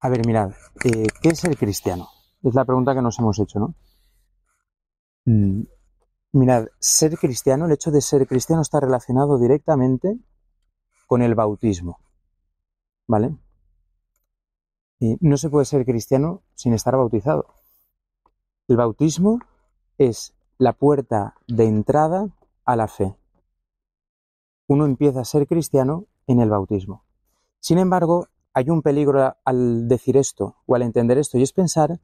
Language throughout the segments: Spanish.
A ver, mirad, eh, ¿qué es el cristiano? Es la pregunta que nos hemos hecho, ¿no? Mm, mirad, ser cristiano, el hecho de ser cristiano está relacionado directamente con el bautismo, ¿vale? Y no se puede ser cristiano sin estar bautizado. El bautismo es la puerta de entrada a la fe. Uno empieza a ser cristiano en el bautismo. Sin embargo, hay un peligro al decir esto o al entender esto y es pensar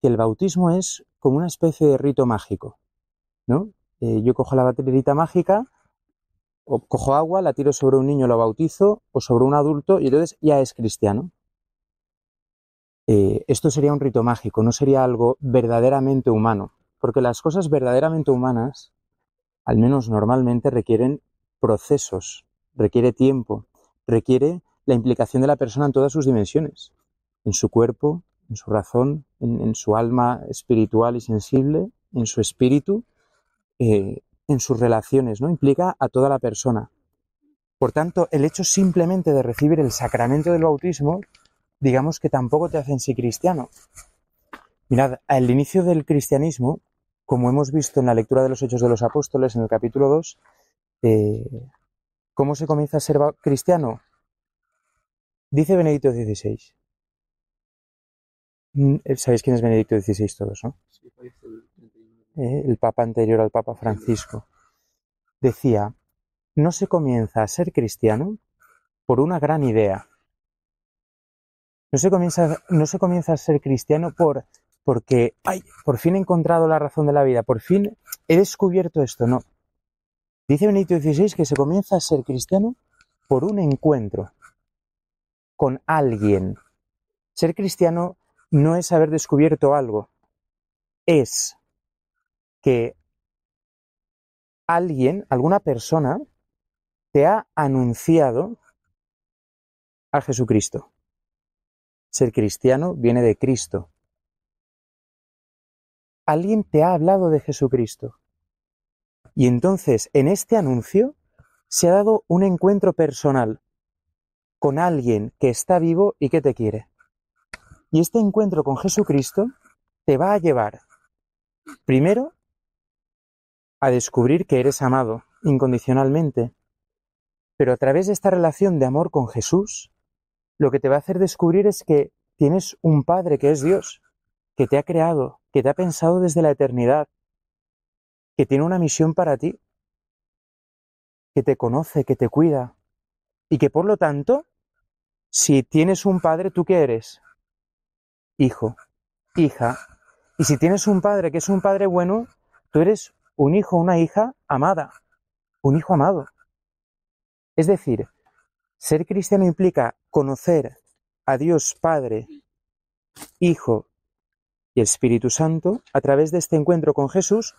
que el bautismo es como una especie de rito mágico, ¿no? Eh, yo cojo la baterita mágica, o cojo agua, la tiro sobre un niño, lo bautizo, o sobre un adulto, y entonces ya es cristiano. Eh, esto sería un rito mágico, no sería algo verdaderamente humano, porque las cosas verdaderamente humanas, al menos normalmente, requieren procesos, requiere tiempo, requiere la implicación de la persona en todas sus dimensiones, en su cuerpo, en su razón, en, su alma espiritual y sensible, en su espíritu, eh, en sus relaciones, ¿no? Implica a toda la persona. Por tanto, el hecho simplemente de recibir el sacramento del bautismo, digamos que tampoco te hace en sí cristiano. Mirad, al inicio del cristianismo, como hemos visto en la lectura de los Hechos de los Apóstoles en el capítulo 2, eh, ¿cómo se comienza a ser cristiano? Dice Benedicto XVI. Mm, eh, Sabéis quién es Benedicto XVI todos, ¿no? Eh, el Papa anterior al Papa Francisco. Decía, no se comienza a ser cristiano por una gran idea. No se comienza, no se comienza a ser cristiano por porque, ay, por fin he encontrado la razón de la vida, por fin he descubierto esto, no. Dice Benedicto XVI que se comienza a ser cristiano por un encuentro con alguien. Ser cristiano no es haber descubierto algo, es que alguien, alguna persona, te ha anunciado a Jesucristo. Ser cristiano viene de Cristo. Alguien te ha hablado de Jesucristo. Y entonces, en este anuncio, se ha dado un encuentro personal con alguien que está vivo y que te quiere. Y este encuentro con Jesucristo te va a llevar, primero, a descubrir que eres amado incondicionalmente, pero a través de esta relación de amor con Jesús, lo que te va a hacer descubrir es que tienes un Padre que es Dios, que te ha creado, que te ha pensado desde la eternidad, que tiene una misión para ti, que te conoce, que te cuida, y que por lo tanto, si tienes un padre, ¿tú qué eres? Hijo, hija. Y si tienes un padre que es un padre bueno, tú eres un hijo, una hija amada, un hijo amado. Es decir, ser cristiano implica conocer a Dios Padre, Hijo y Espíritu Santo a través de este encuentro con Jesús,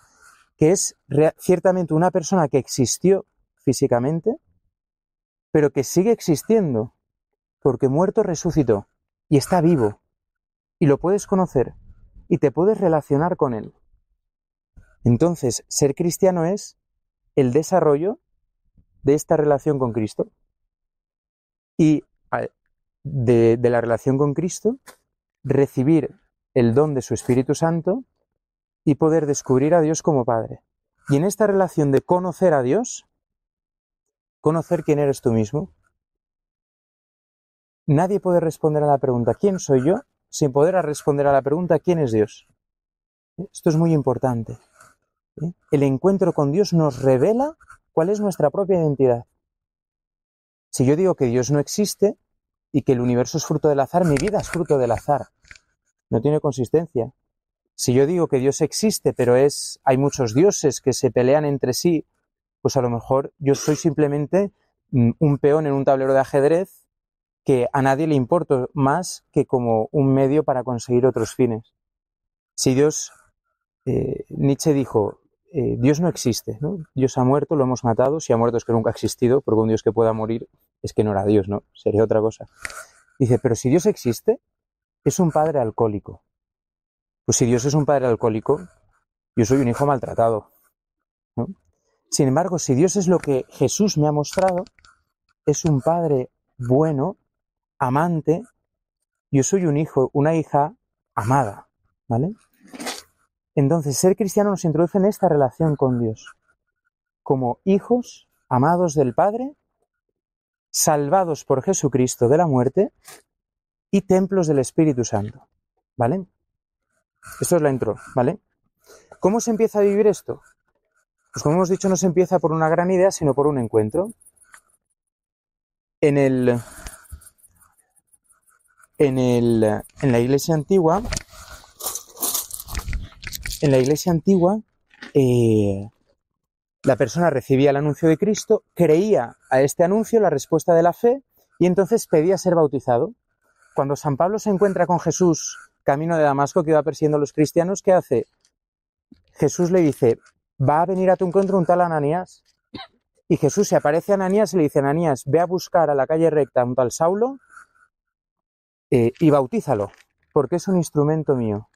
que es ciertamente una persona que existió físicamente, pero que sigue existiendo, porque muerto resucitó y está vivo, y lo puedes conocer y te puedes relacionar con él. Entonces, ser cristiano es el desarrollo de esta relación con Cristo. Y de, de, la relación con Cristo, recibir el don de su Espíritu Santo y poder descubrir a Dios como Padre. Y en esta relación de conocer a Dios, conocer quién eres tú mismo. Nadie puede responder a la pregunta ¿quién soy yo? sin poder responder a la pregunta ¿quién es Dios? Esto es muy importante. ¿eh? El encuentro con Dios nos revela cuál es nuestra propia identidad. Si yo digo que Dios no existe y que el universo es fruto del azar, mi vida es fruto del azar. No tiene consistencia. Si yo digo que Dios existe, pero es hay muchos dioses que se pelean entre sí pues a lo mejor yo soy simplemente mm, un peón en un tablero de ajedrez que a nadie le importo más que como un medio para conseguir otros fines. Si Dios, eh, Nietzsche dijo, eh, Dios no existe, ¿no? Dios ha muerto, lo hemos matado, si ha muerto es que nunca ha existido, porque un Dios que pueda morir es que no era Dios, ¿no? Sería otra cosa. Dice, pero si Dios existe, es un padre alcohólico. Pues si Dios es un padre alcohólico, yo soy un hijo maltratado. ¿no? Sin embargo, si Dios es lo que Jesús me ha mostrado, es un padre bueno, amante, yo soy un hijo, una hija amada, ¿vale? Entonces, ser cristiano nos introduce en esta relación con Dios, como hijos amados del Padre, salvados por Jesucristo de la muerte y templos del Espíritu Santo, ¿vale? Esto es la intro, ¿vale? ¿Cómo se empieza a vivir esto? Pues como hemos dicho, no se empieza por una gran idea, sino por un encuentro. En En, en la iglesia antigua. En la iglesia antigua. Eh, la persona recibía el anuncio de Cristo, creía a este anuncio la respuesta de la fe y entonces pedía ser bautizado. Cuando San Pablo se encuentra con Jesús camino de Damasco que iba persiguiendo a los cristianos, ¿qué hace? Jesús le dice, va a venir a tu encuentro un tal Ananías. Y Jesús se aparece a Ananías y le dice, Ananías, ve a buscar a la calle recta un tal Saulo eh, y bautízalo, porque es un instrumento mío.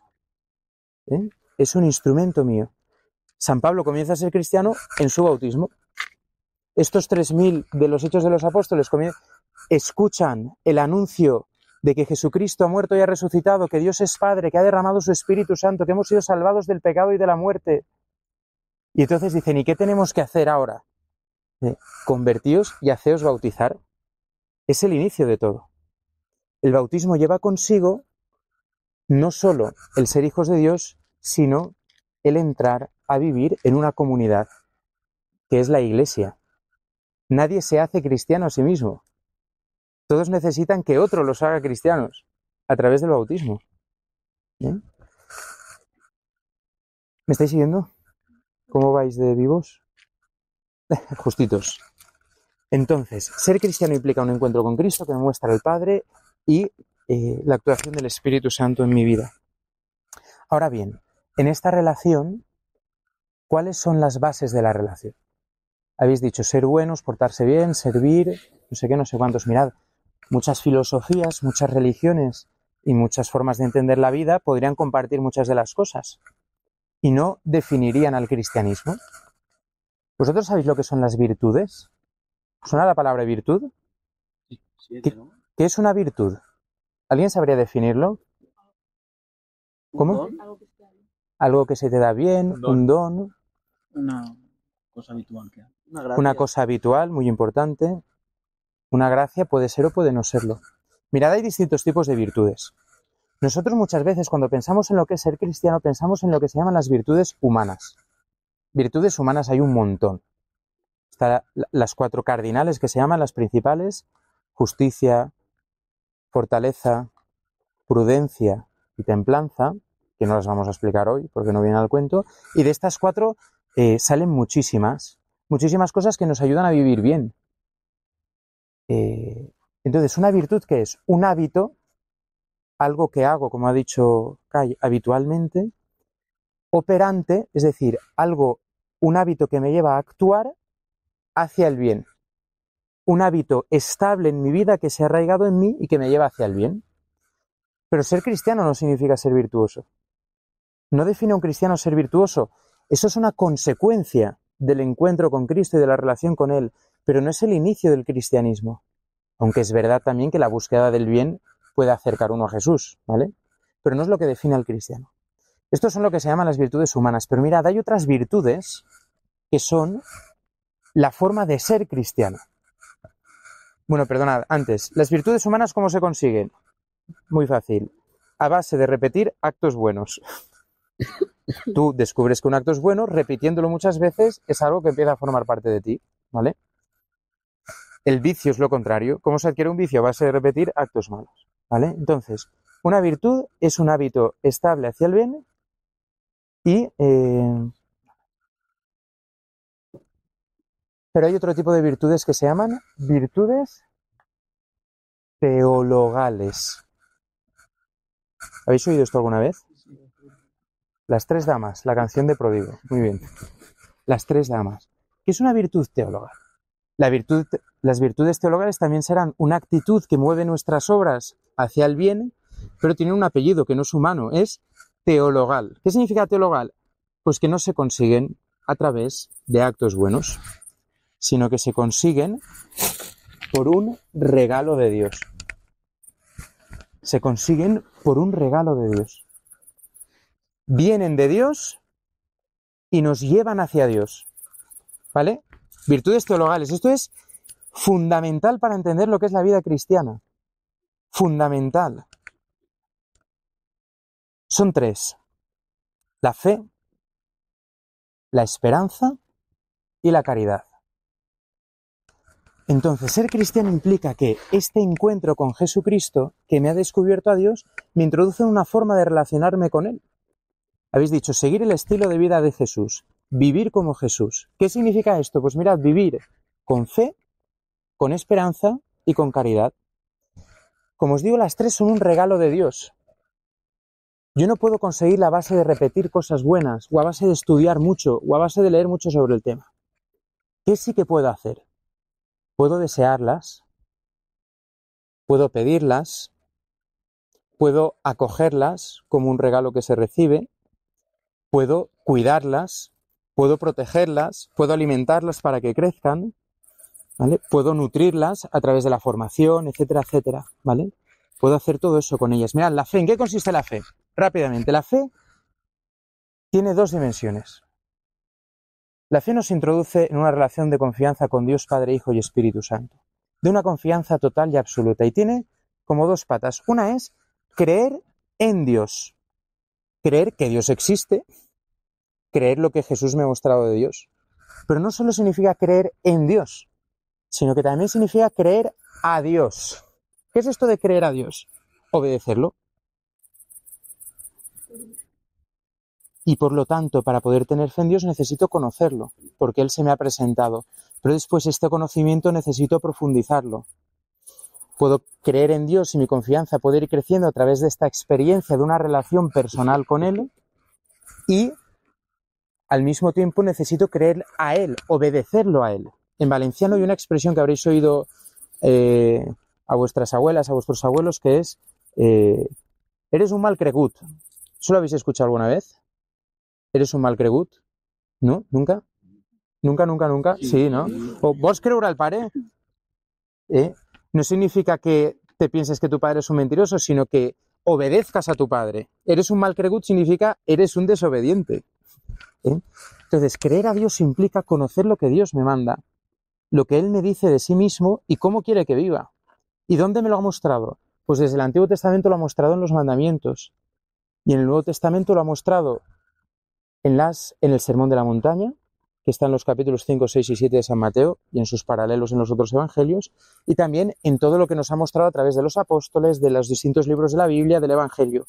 ¿eh? Es un instrumento mío. San Pablo comienza a ser cristiano en su bautismo. Estos 3.000 de los hechos de los apóstoles escuchan el anuncio de que Jesucristo ha muerto y ha resucitado, que Dios es Padre, que ha derramado su Espíritu Santo, que hemos sido salvados del pecado y de la muerte, y entonces dicen, ¿y qué tenemos que hacer ahora? convertiros eh, convertíos y haceos bautizar. Es el inicio de todo. El bautismo lleva consigo no solo el ser hijos de Dios, sino el entrar a vivir en una comunidad, que es la iglesia. Nadie se hace cristiano a sí mismo. Todos necesitan que otro los haga cristianos a través del bautismo. ¿Eh? ¿Me estáis siguiendo? ¿Cómo vais de vivos? Justitos. Entonces, ser cristiano implica un encuentro con Cristo que me muestra el Padre y eh, la actuación del Espíritu Santo en mi vida. Ahora bien, en esta relación, ¿cuáles son las bases de la relación? Habéis dicho ser buenos, portarse bien, servir, no sé qué, no sé cuántos. Mirad, muchas filosofías, muchas religiones y muchas formas de entender la vida podrían compartir muchas de las cosas y no definirían al cristianismo. ¿Vosotros sabéis lo que son las virtudes? ¿Suena la palabra virtud? ¿Qué, es una virtud? ¿Alguien sabría definirlo? ¿Cómo? Algo que se te da bien, un don. Una cosa habitual. una, cosa habitual, muy importante. Una gracia puede ser o puede no serlo. Mirad, hay distintos tipos de virtudes. Nosotros muchas veces cuando pensamos en lo que es ser cristiano pensamos en lo que se llaman las virtudes humanas. Virtudes humanas hay un montón. Están las cuatro cardinales que se llaman las principales, justicia, fortaleza, prudencia y templanza, que no las vamos a explicar hoy porque no viene al cuento, y de estas cuatro eh, salen muchísimas, muchísimas cosas que nos ayudan a vivir bien. Eh, entonces, una virtud que es un hábito algo que hago, como ha dicho Kai, habitualmente, operante, es decir, algo, un hábito que me lleva a actuar hacia el bien, un hábito estable en mi vida que se ha arraigado en mí y que me lleva hacia el bien. Pero ser cristiano no significa ser virtuoso. No define un cristiano ser virtuoso. Eso es una consecuencia del encuentro con Cristo y de la relación con Él, pero no es el inicio del cristianismo. Aunque es verdad también que la búsqueda del bien puede acercar uno a Jesús, ¿vale? Pero no es lo que define al cristiano. Estos son lo que se llaman las virtudes humanas, pero mirad, hay otras virtudes que son la forma de ser cristiano. Bueno, perdonad, antes, las virtudes humanas, ¿cómo se consiguen? Muy fácil, a base de repetir actos buenos. Tú descubres que un acto es bueno, repitiéndolo muchas veces es algo que empieza a formar parte de ti, ¿vale? El vicio es lo contrario. ¿Cómo se adquiere un vicio? A base de repetir actos malos. Entonces, una virtud es un hábito estable hacia el bien y... Eh, pero hay otro tipo de virtudes que se llaman virtudes teologales. ¿Habéis oído esto alguna vez? Las tres damas, la canción de Prodigo. Muy bien. Las tres damas. ¿Qué es una virtud teóloga? las virtudes teologales también serán una actitud que mueve nuestras obras hacia el bien, pero tiene un apellido que no es humano, es teologal. ¿Qué significa teologal? Pues que no se consiguen a través de actos buenos, sino que se consiguen por un regalo de Dios. Se consiguen por un regalo de Dios. Vienen de Dios y nos llevan hacia Dios. ¿Vale? Virtudes teologales. Esto es fundamental para entender lo que es la vida cristiana fundamental. Son tres, la fe, la esperanza y la caridad. Entonces, ser cristiano implica que este encuentro con Jesucristo, que me ha descubierto a Dios, me introduce en una forma de relacionarme con Él. Habéis dicho, seguir el estilo de vida de Jesús, vivir como Jesús. ¿Qué significa esto? Pues mirad, vivir con fe, con esperanza y con caridad. Como os digo, las tres son un regalo de Dios. Yo no puedo conseguir la base de repetir cosas buenas, o a base de estudiar mucho, o a base de leer mucho sobre el tema. ¿Qué sí que puedo hacer? Puedo desearlas, puedo pedirlas, puedo acogerlas como un regalo que se recibe, puedo cuidarlas, puedo protegerlas, puedo alimentarlas para que crezcan, ¿vale? Puedo nutrirlas a través de la formación, etcétera, etcétera, ¿vale? Puedo hacer todo eso con ellas. Mirad, la fe, ¿en qué consiste la fe? Rápidamente, la fe tiene dos dimensiones. La fe nos introduce en una relación de confianza con Dios Padre, Hijo y Espíritu Santo, de una confianza total y absoluta, y tiene como dos patas. Una es creer en Dios, creer que Dios existe, creer lo que Jesús me ha mostrado de Dios. Pero no solo significa creer en Dios, sino que también significa creer a Dios. ¿Qué es esto de creer a Dios? Obedecerlo. Y por lo tanto, para poder tener fe en Dios necesito conocerlo, porque Él se me ha presentado. Pero después este conocimiento necesito profundizarlo. Puedo creer en Dios y mi confianza puede ir creciendo a través de esta experiencia, de una relación personal con Él. Y al mismo tiempo necesito creer a Él, obedecerlo a Él en valenciano hay una expresión que habréis oído eh, a vuestras abuelas, a vuestros abuelos, que es eh, eres un mal cregut. solo lo habéis escuchado alguna vez? ¿Eres un mal cregut? ¿No? ¿Nunca? ¿Nunca, nunca, nunca? Sí, ¿no? ¿O vos creurá al pare? ¿Eh? No significa que te pienses que tu padre es un mentiroso, sino que obedezcas a tu padre. Eres un mal cregut significa eres un desobediente. Entonces, creer a Dios implica conocer lo que Dios me manda lo que Él me dice de sí mismo y cómo quiere que viva. ¿Y dónde me lo ha mostrado? Pues desde el Antiguo Testamento lo ha mostrado en los mandamientos. Y en el Nuevo Testamento lo ha mostrado en, las, en el Sermón de la Montaña, que está en los capítulos 5, 6 y 7 de San Mateo y en sus paralelos en los otros evangelios, y también en todo lo que nos ha mostrado a través de los apóstoles, de los distintos libros de la Biblia, del Evangelio.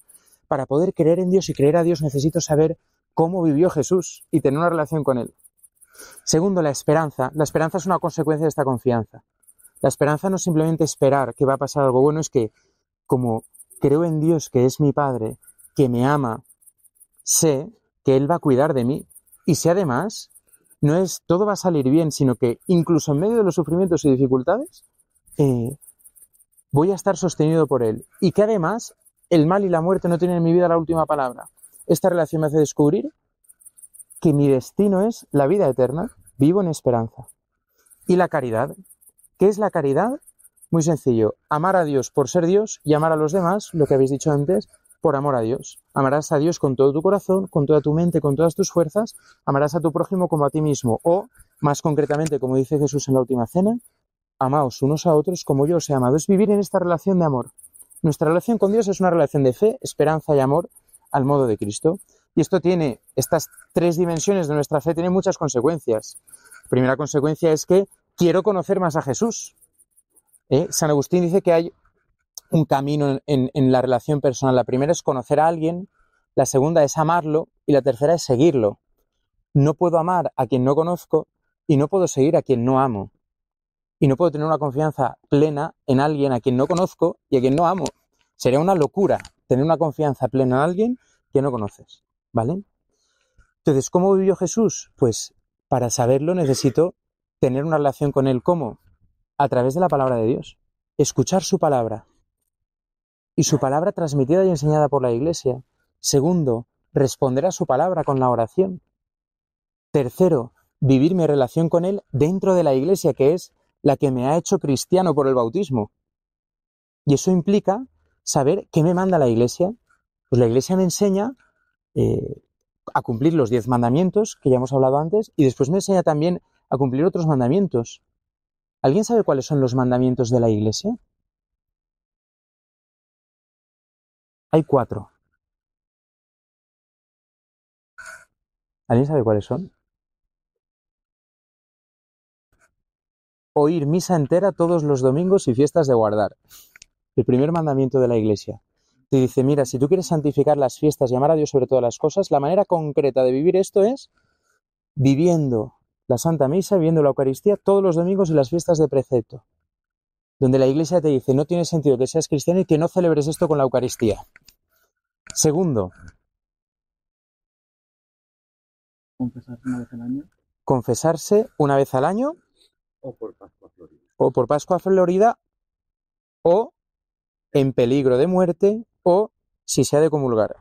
Para poder creer en Dios y creer a Dios necesito saber cómo vivió Jesús y tener una relación con Él. Segundo, la esperanza. La esperanza es una consecuencia de esta confianza. La esperanza no es simplemente esperar que va a pasar algo bueno, es que como creo en Dios que es mi Padre, que me ama, sé que Él va a cuidar de mí. Y si además no es todo va a salir bien, sino que incluso en medio de los sufrimientos y dificultades, eh, voy a estar sostenido por Él. Y que además el mal y la muerte no tienen en mi vida la última palabra. Esta relación me hace descubrir que mi destino es la vida eterna, vivo en esperanza. Y la caridad. ¿Qué es la caridad? Muy sencillo, amar a Dios por ser Dios y amar a los demás, lo que habéis dicho antes, por amor a Dios. Amarás a Dios con todo tu corazón, con toda tu mente, con todas tus fuerzas, amarás a tu prójimo como a ti mismo, o, más concretamente, como dice Jesús en la última cena, amaos unos a otros como yo os he amado. Es vivir en esta relación de amor. Nuestra relación con Dios es una relación de fe, esperanza y amor al modo de Cristo. Y esto tiene, estas tres dimensiones de nuestra fe tienen muchas consecuencias. Primera consecuencia es que quiero conocer más a Jesús. ¿Eh? San Agustín dice que hay un camino en, la relación personal. La primera es conocer a alguien, la segunda es amarlo y la tercera es seguirlo. No puedo amar a quien no conozco y no puedo seguir a quien no amo. Y no puedo tener una confianza plena en alguien a quien no conozco y a quien no amo. Sería una locura tener una confianza plena en alguien que no conoces. ¿Vale? Entonces, ¿cómo vivió Jesús? Pues para saberlo necesito tener una relación con Él. ¿Cómo? A través de la palabra de Dios. Escuchar su palabra. Y su palabra transmitida y enseñada por la Iglesia. Segundo, responder a su palabra con la oración. Tercero, vivir mi relación con Él dentro de la Iglesia, que es la que me ha hecho cristiano por el bautismo. Y eso implica saber qué me manda la Iglesia. Pues la Iglesia me enseña eh, a cumplir los diez mandamientos que ya hemos hablado antes y después me enseña también a cumplir otros mandamientos. ¿Alguien sabe cuáles son los mandamientos de la Iglesia? Hay cuatro. ¿Alguien sabe cuáles son? Oír misa entera todos los domingos y fiestas de guardar. El primer mandamiento de la Iglesia te dice, mira, si tú quieres santificar las fiestas y amar a Dios sobre todas las cosas, la manera concreta de vivir esto es viviendo la Santa Misa, viviendo la Eucaristía todos los domingos y las fiestas de precepto, donde la Iglesia te dice, no tiene sentido que seas cristiano y que no celebres esto con la Eucaristía. Segundo, confesarse una vez al año. O por Pascua Florida. O por Pascua Florida o en peligro de muerte o si se ha de comulgar.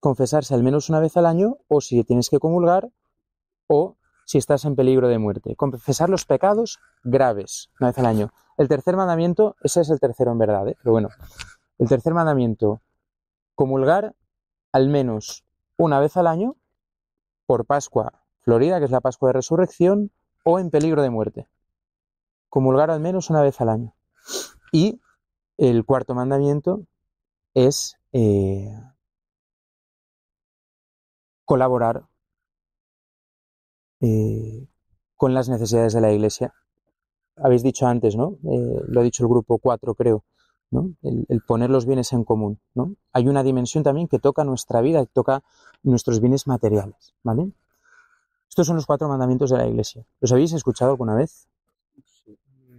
Confesarse al menos una vez al año o si tienes que comulgar o si estás en peligro de muerte. Confesar los pecados graves una vez al año. El tercer mandamiento, ese es el tercero en verdad, ¿eh? pero bueno, el tercer mandamiento, comulgar al menos una vez al año por Pascua Florida, que es la Pascua de Resurrección, o en peligro de muerte. Comulgar al menos una vez al año. Y el cuarto mandamiento es eh, colaborar eh, con las necesidades de la Iglesia. Habéis dicho antes, ¿no? Eh, lo ha dicho el grupo 4, creo, ¿no? El, poner los bienes en común, ¿no? Hay una dimensión también que toca nuestra vida y toca nuestros bienes materiales, ¿vale? Estos son los cuatro mandamientos de la Iglesia. ¿Los habéis escuchado alguna vez?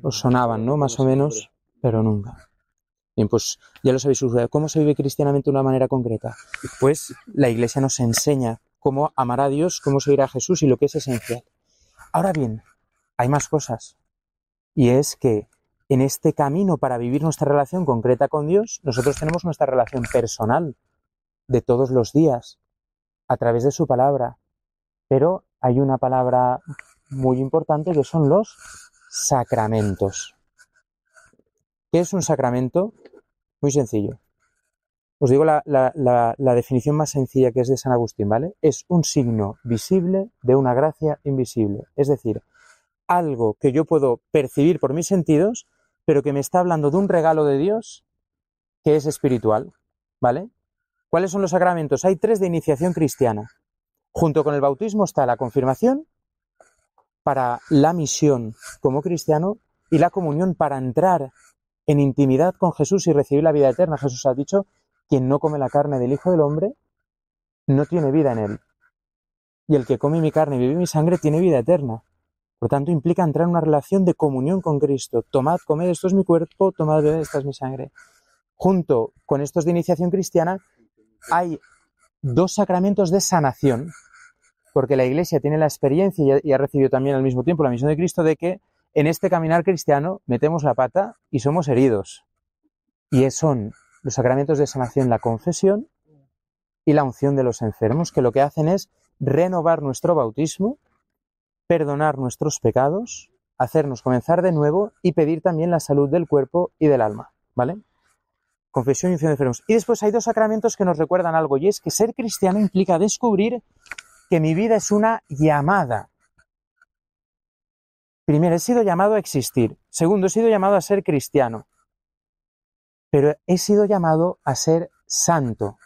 Os sonaban, ¿no? Más o menos, pero nunca. Bien, pues ya lo sabéis, ¿cómo se vive cristianamente de una manera concreta? Pues la Iglesia nos enseña cómo amar a Dios, cómo seguir a Jesús y lo que es esencial. Ahora bien, hay más cosas. Y es que en este camino para vivir nuestra relación concreta con Dios, nosotros tenemos nuestra relación personal de todos los días, a través de su palabra. Pero hay una palabra muy importante que son los sacramentos. ¿Qué es un sacramento? Muy sencillo. Os digo la, definición más sencilla que es de San Agustín, ¿vale? Es un signo visible de una gracia invisible. Es decir, algo que yo puedo percibir por mis sentidos, pero que me está hablando de un regalo de Dios que es espiritual, ¿vale? ¿Cuáles son los sacramentos? Hay tres de iniciación cristiana. Junto con el bautismo está la confirmación para la misión como cristiano y la comunión para entrar en intimidad con Jesús y recibir la vida eterna. Jesús ha dicho, quien no come la carne del Hijo del Hombre, no tiene vida en él. Y el que come mi carne y vive mi sangre, tiene vida eterna. Por tanto, implica entrar en una relación de comunión con Cristo. Tomad, comed, esto es mi cuerpo, tomad, bebed, esta es mi sangre. Junto con estos de iniciación cristiana, hay dos sacramentos de sanación, porque la Iglesia tiene la experiencia y ha recibido también al mismo tiempo la misión de Cristo de que en este caminar cristiano metemos la pata y somos heridos. Y son los sacramentos de sanación, la confesión y la unción de los enfermos, que lo que hacen es renovar nuestro bautismo, perdonar nuestros pecados, hacernos comenzar de nuevo y pedir también la salud del cuerpo y del alma, ¿vale? Confesión y unción de enfermos. Y después hay dos sacramentos que nos recuerdan algo, y es que ser cristiano implica descubrir que mi vida es una llamada Primero, he sido llamado a existir. Segundo, he sido llamado a ser cristiano. Pero he sido llamado a ser santo.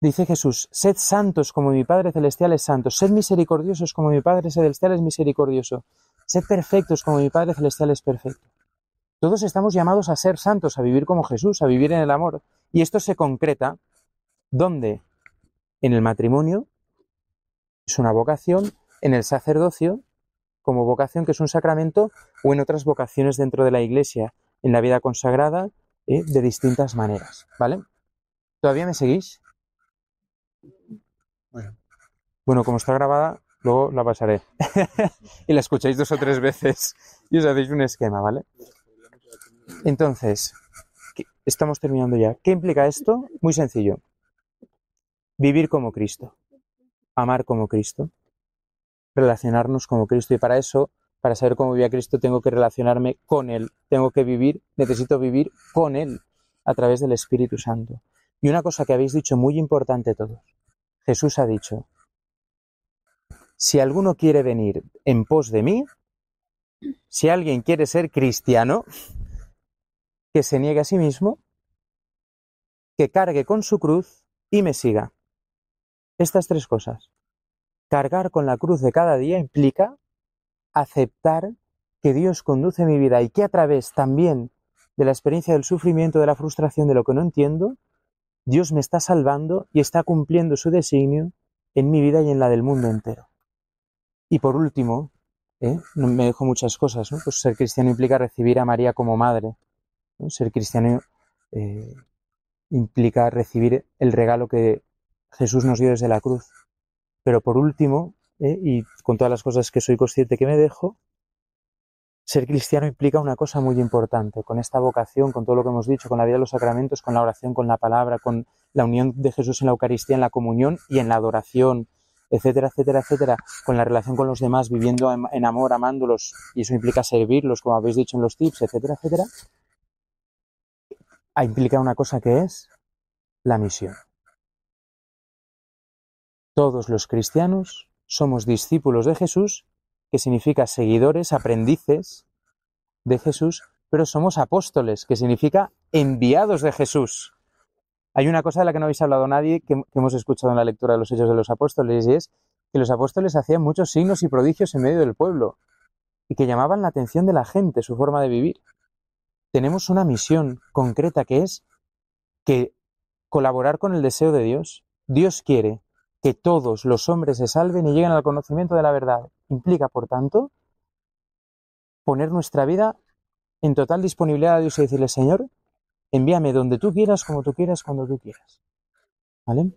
Dice Jesús, sed santos como mi Padre Celestial es santo, sed misericordiosos como mi Padre Celestial es misericordioso, sed perfectos como mi Padre Celestial es perfecto. Todos estamos llamados a ser santos, a vivir como Jesús, a vivir en el amor. Y esto se concreta, ¿dónde? En el matrimonio, es una vocación, en el sacerdocio, como vocación que es un sacramento o en otras vocaciones dentro de la iglesia, en la vida consagrada, ¿eh? de distintas maneras, ¿vale? ¿Todavía me seguís? Bueno. como está grabada, luego la pasaré y la escucháis dos o tres veces y os hacéis un esquema, ¿vale? Entonces, estamos terminando ya. ¿Qué implica esto? Muy sencillo. Vivir como Cristo, amar como Cristo, relacionarnos como Cristo. Y para eso, para saber cómo a Cristo, tengo que relacionarme con Él. Tengo que vivir, necesito vivir con Él a través del Espíritu Santo. Y una cosa que habéis dicho muy importante todos. Jesús ha dicho, si alguno quiere venir en pos de mí, si alguien quiere ser cristiano, que se niegue a sí mismo, que cargue con su cruz y me siga. Estas tres cosas. Cargar con la cruz de cada día implica aceptar que Dios conduce mi vida y que a través también de la experiencia del sufrimiento, de la frustración, de lo que no entiendo, Dios me está salvando y está cumpliendo su designio en mi vida y en la del mundo entero. Y por último, ¿eh? me dejo muchas cosas, pues ser cristiano implica recibir a María como madre, ser cristiano eh, implica recibir el regalo que Jesús nos dio desde la cruz, pero por último, eh, y con todas las cosas que soy consciente que me dejo, ser cristiano implica una cosa muy importante, con esta vocación, con todo lo que hemos dicho, con la vida de los sacramentos, con la oración, con la palabra, con la unión de Jesús en la Eucaristía, en la comunión y en la adoración, etcétera, etcétera, etcétera, con la relación con los demás, viviendo en amor, amándolos, y eso implica servirlos, como habéis dicho en los tips, etcétera, etcétera, implicado una cosa que es la misión. Todos los cristianos somos discípulos de Jesús, que significa seguidores, aprendices de Jesús, pero somos apóstoles, que significa enviados de Jesús. Hay una cosa de la que no habéis hablado nadie, que, hemos escuchado en la lectura de los Hechos de los Apóstoles, y es que los apóstoles hacían muchos signos y prodigios en medio del pueblo, y que llamaban la atención de la gente, su forma de vivir. Tenemos una misión concreta que es que colaborar con el deseo de Dios. Dios quiere que todos los hombres se salven y lleguen al conocimiento de la verdad. Implica, por tanto, poner nuestra vida en total disponibilidad de Dios y decirle, Señor, envíame donde tú quieras, como tú quieras, cuando tú quieras. ¿Vale?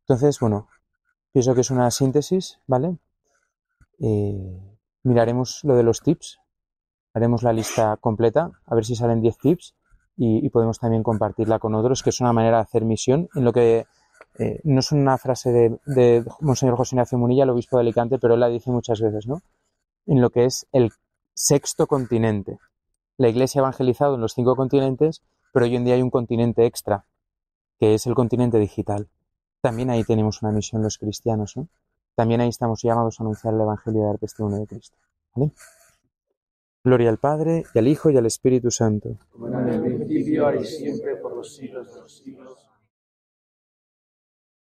Entonces, bueno, pienso que es una síntesis, ¿vale? Eh, miraremos lo de los tips, haremos la lista completa, a ver si salen 10 tips y podemos también compartirla con otros, que es una manera de hacer misión en lo que eh, no es una frase de, Monseñor José Ignacio Munilla, el obispo de Alicante, pero él la dice muchas veces, ¿no? En lo que es el sexto continente. La Iglesia ha evangelizado en los cinco continentes, pero hoy en día hay un continente extra, que es el continente digital. También ahí tenemos una misión los cristianos, ¿no? También ahí estamos llamados a anunciar el Evangelio y dar testimonio de Cristo. ¿vale? Gloria al Padre, y al Hijo, y al Espíritu Santo. Como en el principio, ahora y siempre, por los siglos de los siglos.